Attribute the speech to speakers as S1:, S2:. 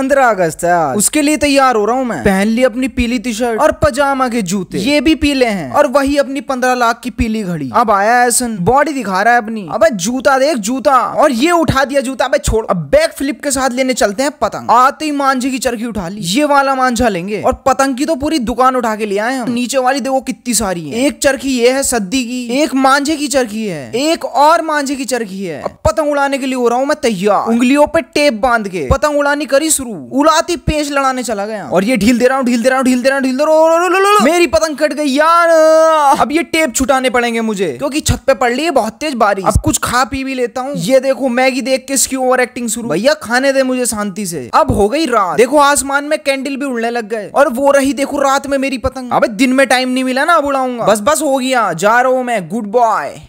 S1: पंद्रह अगस्त है आज उसके लिए तैयार हो रहा हूँ मैं पहन ली अपनी पीली टी शर्ट और पजामा के जूते ये भी पीले हैं और वही अपनी पंद्रह लाख की पीली घड़ी अब आया है सुन बॉडी दिखा रहा है अपनी अब जूता देख जूता और ये उठा दिया जूता अब छोड़ अब बैक फ्लिप के साथ लेने चलते हैं पतंग आते ही मांझे की चरखी उठा ली ये वाला मांझा लेंगे और पतंग की तो पूरी दुकान उठा के ले आए हम नीचे वाली देखो कितनी सारी है एक चरखी ये है सद्दी की एक मांझे की चरखी है एक और मांझे की चरखी है अब पतंग उड़ाने के लिए हो रहा हूँ मैं तैयार उंगलियों पे टेप बांध के पतंग उड़ानी करी शुरू उलाती पेज लड़ाने चला गया और ये ढील दे रहा हूँ ढील दे रहा हूँ ढील दे रहा हूँ ढील दे रहा मेरी पतंग कट गई यार अब ये टेप छुटाने पड़ेंगे मुझे क्योंकि छत पे पड़ ली है बहुत तेज बारिश अब कुछ खा पी भी लेता हूँ ये देखो मैगी देख के इसकी ओवर एक्टिंग शुरू भैया खाने दे मुझे शांति से अब हो गई रात देखो आसमान में कैंडल भी उड़ने लग गए और वो रही देखो रात में मेरी पतंग अब दिन में टाइम नहीं मिला ना अब उड़ाऊंगा बस बस हो गया जा रहा हूँ मैं गुड बॉय